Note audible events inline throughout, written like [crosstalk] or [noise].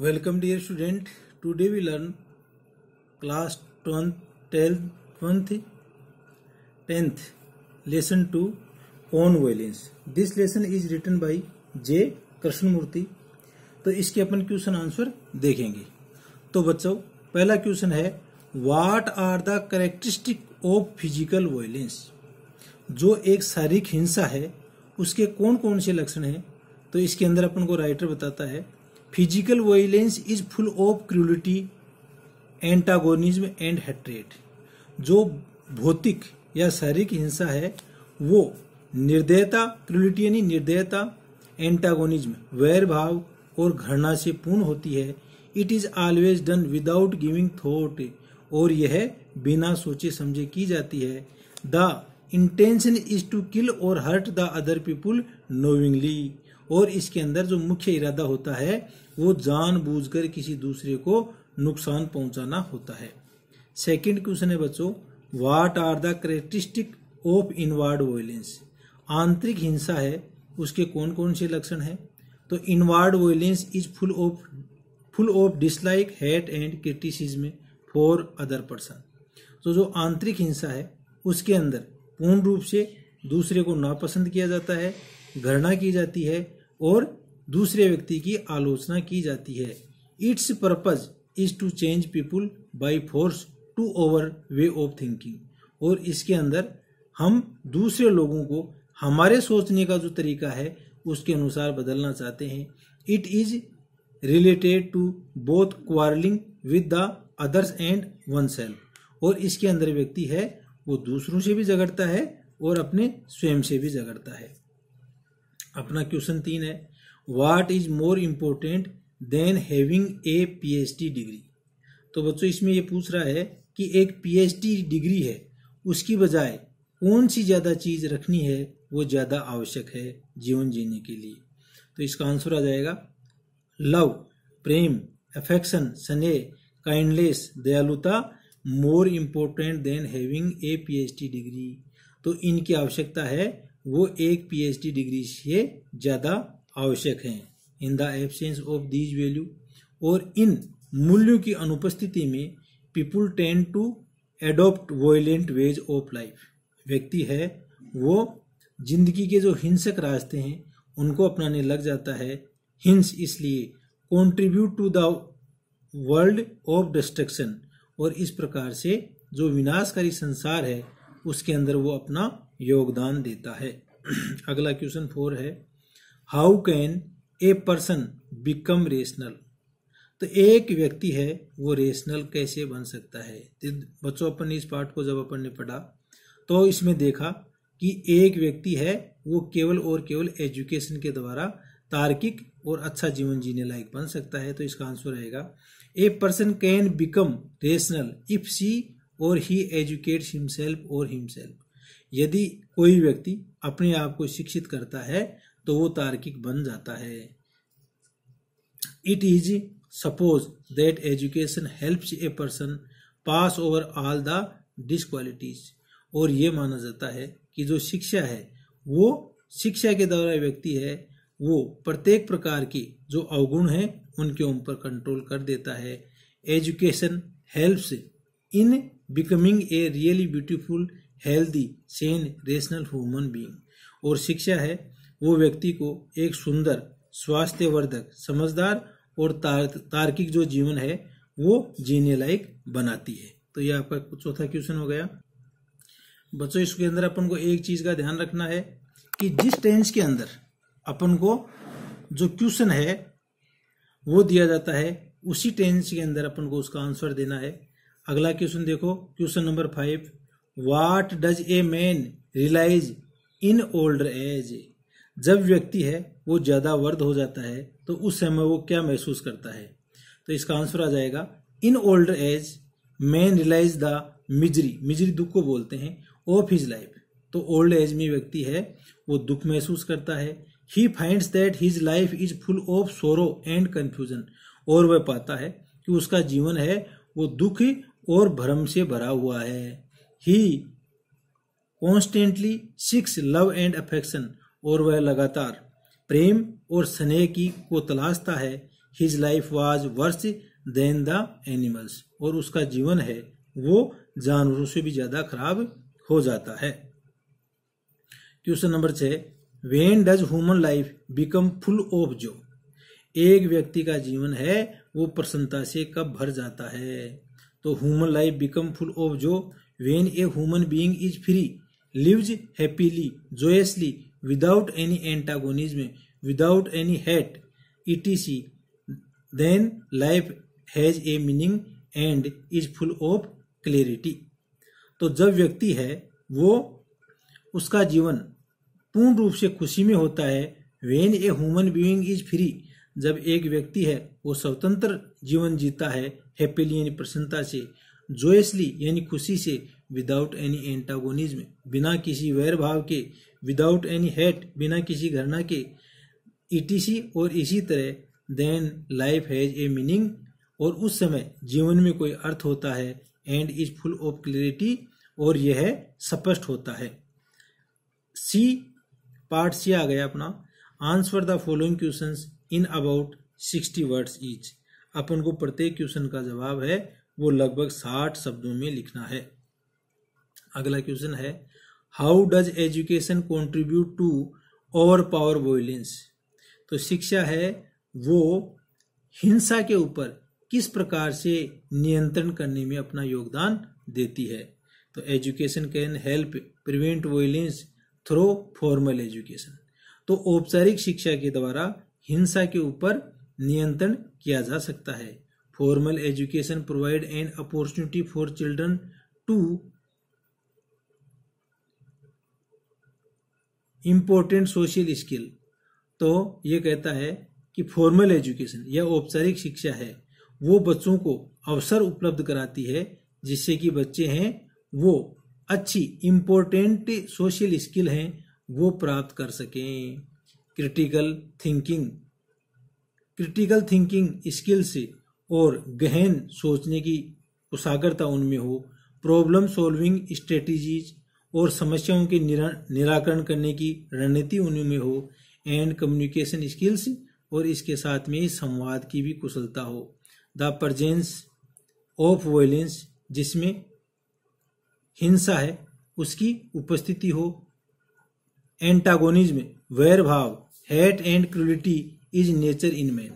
Welcome dear student today we learn class 12th 10th lesson 2 on violence. This lesson is written by J Krishnamurti तो इसके अपन question answer देखेंगे तो बच्चों पहला question है what are the characteristic of physical violence जो एक शारीरिक हिंसा है उसके कौन कौन से लक्षण हैं तो इसके अंदर अपन को राइटर बताता है physical violence is full of cruelty antagonism and hatred जो भौतिक या शारीरिक हिंसा है वो निर्दयता क्रूलिटी यानी निर्दयता एंटागोनिज्म भाव और घृणा से पूर्ण होती है it is always done without giving thought और यह बिना सोचे समझे की जाती है the intention is to kill और hurt the other people knowingly और इसके अंदर जो मुख्य इरादा होता है वो जानबूझकर किसी दूसरे को नुकसान पहुंचाना होता है सेकंड क्वेश्चन है बच्चों what are the characteristic of inward violence आंतरिक हिंसा है उसके कौन कौन से लक्षण हैं तो inward violence is full of full of dislike hate and criticism for other person तो जो आंतरिक हिंसा है उसके अंदर पूर्ण रूप से दूसरे को नापसंद किया जाता है घृणा की जाती है और दूसरे व्यक्ति की आलोचना की जाती है its purpose is to change people by force to over way of thinking और इसके अंदर हम दूसरे लोगों को हमारे सोचने का जो तरीका है उसके अनुसार बदलना चाहते हैं it is related to both quarrelling with the others and oneself और इसके अंदर व्यक्ति है वो दूसरों से भी झगड़ता है और अपने स्वयं से भी झगड़ता है अपना क्वेश्चन तीन है what is more important than having a PhD degree तो बच्चों इसमें ये पूछ रहा है कि एक पीएचडी डिग्री है उसकी बजाय कौन सी ज़्यादा चीज़ रखनी है वो ज़्यादा आवश्यक है जीवन जीने के लिए तो इसका आंसर आ जाएगा लव प्रेम अफेक्शन स्नेह काइंडनेस दयालुता more important than having a PhD degree तो इनकी आवश्यकता है वो एक पीएचडी डिग्री से ज़्यादा आवश्यक हैं in the absence of these value और इन मूल्यों की अनुपस्थिति में people tend to adopt violent ways of life व्यक्ति है वो जिंदगी के जो हिंसक रास्ते हैं उनको अपनाने लग जाता है हिंस इसलिए contribute to the world of destruction और इस प्रकार से जो विनाशकारी संसार है उसके अंदर वो अपना योगदान देता है [clears throat] अगला क्वेश्चन फोर है how can a person become rational तो एक व्यक्ति है वो रेशनल कैसे बन सकता है तो बच्चों अपन इस पार्ट को जब अपन ने पढ़ा तो इसमें देखा कि एक व्यक्ति है वो केवल और केवल एजुकेशन के द्वारा तार्किक और अच्छा जीवन जीने लायक बन सकता है तो इसका आंसर रहेगा a person can become rational if she और ही एजुकेट्स हिमसेल्फ और हिमसेल्फ यदि कोई व्यक्ति अपने आप को शिक्षित करता है तो वो तार्किक बन जाता है it is suppose that education helps a person pass over all the disqualities और ये माना जाता है कि जो शिक्षा है वो शिक्षा के द्वारा व्यक्ति है वो प्रत्येक प्रकार की जो अवगुण है उनके ऊपर कंट्रोल कर देता है education helps in becoming a really beautiful healthy sane rational human being और शिक्षा है वो व्यक्ति को एक सुंदर स्वास्थ्यवर्धक समझदार और तार, तार्किक जो जीवन है वो जीने लायक बनाती है तो ये आपका चौथा क्वेश्चन हो गया बच्चों इसके अंदर अपन को एक चीज का ध्यान रखना है कि जिस टेंस के अंदर अपन को जो क्वेश्चन है वो दिया जाता है उसी टेंस के अंदर अपन को उसका आंसर देना है अगला क्वेश्चन देखो question number five what does a man realise in older age जब व्यक्ति है वो ज़्यादा वर्द हो जाता है तो उस समय वो क्या महसूस करता है तो इसका आंसर आ जाएगा in older age man realise the misery misery दुख को बोलते हैं ऑफ हिज लाइफ तो ओल्ड एज में व्यक्ति है वो दुख महसूस करता है he finds that his life is full of sorrow and confusion और वह पाता है कि उसका जीवन है वो दुख और भ्रम से भरा हुआ है he constantly seeks love and affection और वह लगातार प्रेम और स्नेह की को तलाशता है his life was worse than the animals और उसका जीवन है वो जानवरों से भी ज्यादा खराब हो जाता है क्वेश्चन नंबर छः when does human life become full of joy एक व्यक्ति का जीवन है वो प्रसन्नता से कब भर जाता है तो human life become full of joy when a human being is free lives happily joyously without any antagonism without any hate etc then life has a meaning and is full of clarity तो जब व्यक्ति है वो उसका जीवन पूर्ण रूप से खुशी में होता है when a human being is free जब एक व्यक्ति है वो स्वतंत्र जीवन जीता है हैप्पीली यानी प्रसन्नता से जोयसली यानी खुशी से विदाउट एनी एंटागोनिज्म बिना किसी वैर भाव के विदाउट एनी हेट बिना किसी घृणा के इटीसी और इसी तरह then life has a meaning और उस समय जीवन में कोई अर्थ होता है and is full of clarity और यह स्पष्ट होता है सी पार्ट सी आ गया अपना answer the following question in about sixty words each अपन को प्रत्येक क्वेश्चन का जवाब है वो लगभग साठ शब्दों में लिखना है अगला क्वेश्चन है how does education contribute to overpower violence तो शिक्षा है वो हिंसा के ऊपर किस प्रकार से नियंत्रण करने में अपना योगदान देती है तो education can help prevent violence through formal education तो औपचारिक शिक्षा के द्वारा हिंसा के ऊपर नियंत्रण किया जा सकता है formal education provide an opportunity for children to important social skill तो ये कहता है कि फॉर्मल एजुकेशन या औपचारिक शिक्षा है वो बच्चों को अवसर उपलब्ध कराती है जिससे कि बच्चे हैं वो अच्छी इम्पोर्टेंट सोशल स्किल हैं वो प्राप्त कर सकें critical thinking critical thinking skill से और गहन सोचने की कुशागरता उनमें हो प्रॉब्लम सॉल्विंग स्ट्रेटजीज और समस्याओं के निराकरण करने की रणनीति उनमें हो एंड कम्युनिकेशन स्किल्स और इसके साथ में संवाद की भी कुशलता हो द प्रजेंस ऑफ वायलेंस जिसमें हिंसा है उसकी उपस्थिति हो एंटागोनिज्म वैर भाव hate and cruelty is nature in man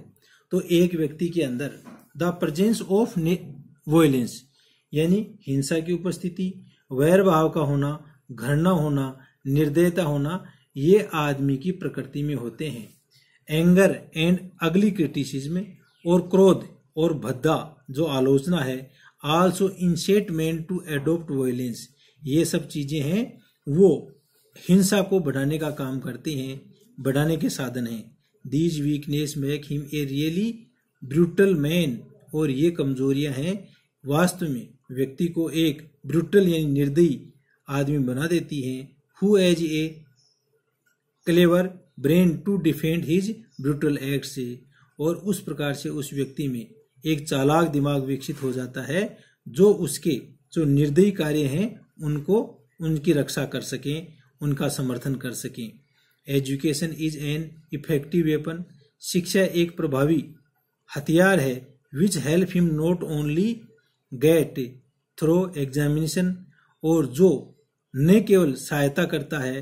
तो एक व्यक्ति के अंदर द प्रजेंस ऑफ वोयलेंस यानी हिंसा की उपस्थिति वैर भाव का होना घृणा होना निर्दयता होना ये आदमी की प्रकृति में होते हैं एंगर एंड अगली क्रिटिसिज्म और क्रोध और भद्दा जो आलोचना है also incitement to adopt violence ये सब चीजें हैं वो हिंसा को बढ़ाने का काम करते हैं बढ़ाने के साधन हैं these weakness make him a really brutal man और ये कमजोरियां हैं वास्तव में व्यक्ति को एक ब्रुटल यानी निर्दयी आदमी बना देती हैं who has a clever brain to defend his brutal act से और उस प्रकार से उस व्यक्ति में एक चालाक दिमाग विकसित हो जाता है जो उसके जो निर्दयी कार्य हैं उनको उनकी रक्षा कर सकें उनका समर्थन कर सकें education is an effective weapon शिक्षा एक प्रभावी हथियार है which help him not only get through examination और जो न केवल सहायता करता है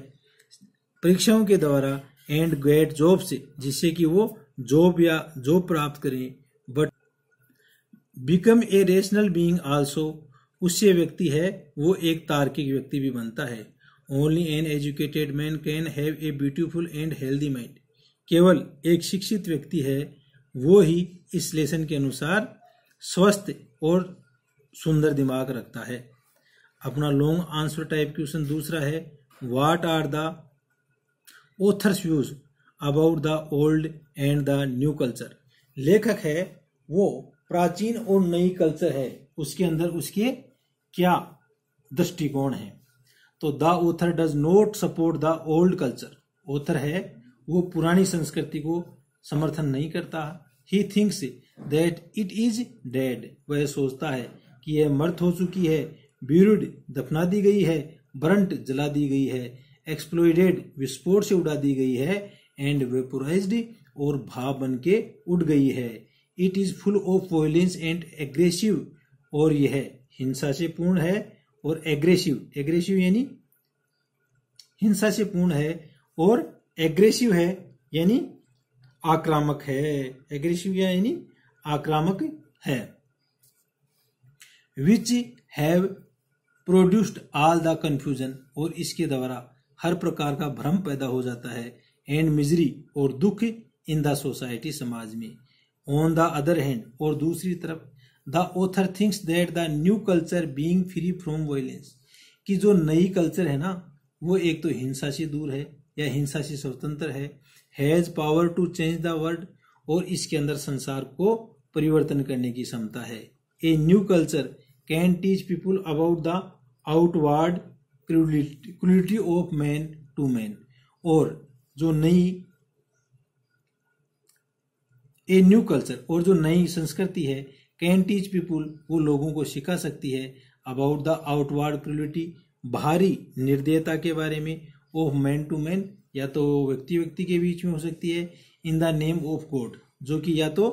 परीक्षाओं के द्वारा एंड गेट जॉब से जिससे कि वो जॉब या जॉब प्राप्त करें but become a rational being also उससे व्यक्ति है वो एक तार्किक व्यक्ति भी बनता है only an educated man can have a beautiful and healthy mind केवल एक शिक्षित व्यक्ति है वो ही इस लेसन के अनुसार स्वस्थ और सुंदर दिमाग रखता है अपना लॉन्ग आंसर टाइप क्वेश्चन दूसरा है what are the author's views about the old and the new culture लेखक है वो प्राचीन और नई कल्चर है उसके अंदर उसके क्या दृष्टिकोण है तो the author does not support the old culture author है वो पुरानी संस्कृति को समर्थन नहीं करता he thinks that it is dead वह सोचता है कि यह मर्थ हो चुकी है ब्यूरिड दफना दी गई है बरंट जला दी गई है एक्सप्लोइडेड विस्फोट से उड़ा दी गई है एंड वेपोराइज और भाव बन के उड़ गई है it is full of violence and aggressive और यह हिंसा से पूर्ण है और एग्रेसिव एग्रेसिव यानी हिंसा से पूर्ण है और एग्रेसिव है यानी आक्रामक है एग्रेसिव या यानी आक्रामक है which have produced all the confusion और इसके द्वारा हर प्रकार का भ्रम पैदा हो जाता है एंड मिजरी और दुख इन द सोसाइटी समाज में ऑन द अदर हैंड और दूसरी तरफ the author thinks that the new culture being free from violence कि जो नई कल्चर है ना वो एक तो हिंसा से दूर है या हिंसा से स्वतंत्र है has power to change the world और इसके अंदर संसार को परिवर्तन करने की क्षमता है a new culture can teach people about the outward cruelty of man to man और जो नई ए न्यू कल्चर और जो नई संस्कृति है कैन टीच पीपुल वो लोगों को सिखा सकती है अबाउट द आउटवर्ड क्रिटी बाहरी निर्दयता के बारे में ऑफ मैन टू मैन या तो व्यक्ति व्यक्ति के बीच में हो सकती है in the name of God जो कि या तो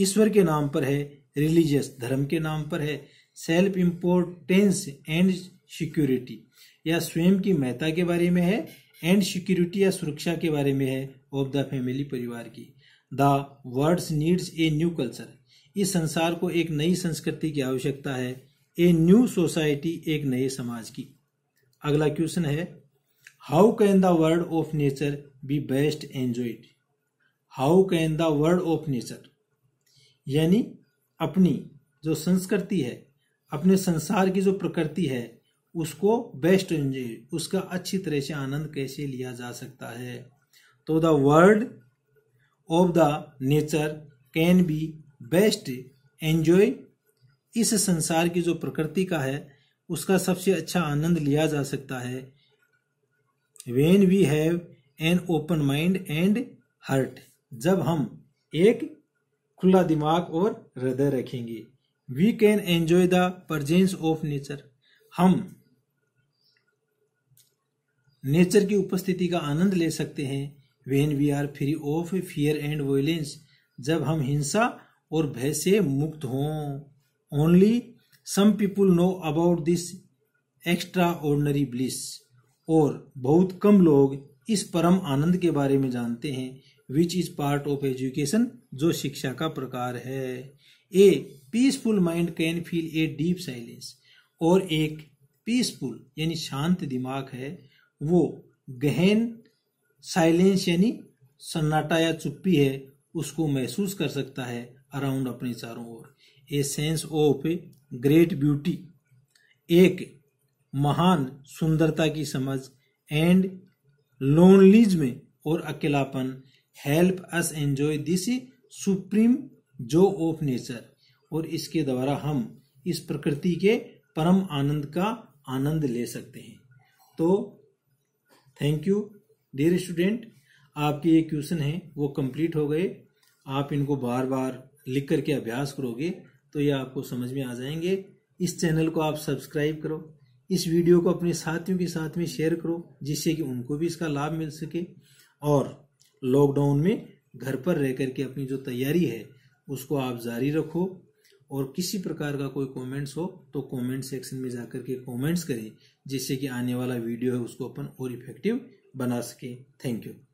ईश्वर के नाम पर है रिलीजियस धर्म के नाम पर है सेल्फ इम्पोर्टेंस एंड सिक्योरिटी या स्वयं की महत्ता के बारे में है एंड सिक्योरिटी या सुरक्षा के बारे में है ऑफ द फैमिली परिवार की the words needs a new culture इस संसार को एक नई संस्कृति की आवश्यकता है ए न्यू सोसाइटी एक नए समाज की अगला क्वेश्चन है how can the world of nature be best enjoyed how can the word of nature यानी अपनी जो संस्कृति है अपने संसार की जो प्रकृति है उसको बेस्ट एंजॉय उसका अच्छी तरह से आनंद कैसे लिया जा सकता है तो the word of the nature can be best enjoy इस संसार की जो प्रकृति का है उसका सबसे अच्छा आनंद लिया जा सकता है when we have an open mind and heart जब हम एक खुला दिमाग और हृदय रखेंगे we can enjoy the presence of nature हम नेचर की उपस्थिति का आनंद ले सकते हैं when we are free of fear and violence जब हम हिंसा और भय से मुक्त हों only some people know about this extraordinary bliss और बहुत कम लोग इस परम आनंद के बारे में जानते हैं which is part of education जो शिक्षा का प्रकार है a peaceful mind can feel a deep silence और एक पीसफुल यानी शांत दिमाग है वो गहन साइलेंस यानी सन्नाटा या चुप्पी है उसको महसूस कर सकता है अराउंड अपने चारों ओर a sense of great beauty एक महान सुंदरता की समझ एंड लोनलीज में और अकेलापन help us enjoy this supreme joy of nature और इसके द्वारा हम इस प्रकृति के परम आनंद का आनंद ले सकते हैं तो थैंक यू डियर स्टूडेंट आपके ये क्वेश्चन हैं वो कंप्लीट हो गए आप इनको बार बार लिख करके अभ्यास करोगे तो ये आपको समझ में आ जाएंगे इस चैनल को आप सब्सक्राइब करो इस वीडियो को अपने साथियों के साथ में शेयर करो जिससे कि उनको भी इसका लाभ मिल सके और लॉकडाउन में घर पर रह करके अपनी जो तैयारी है उसको आप जारी रखो और किसी प्रकार का कोई कमेंट्स हो तो कमेंट सेक्शन में जाकर के कमेंट्स करें जिससे कि आने वाला वीडियो है उसको अपन और इफेक्टिव बना सके थैंक यू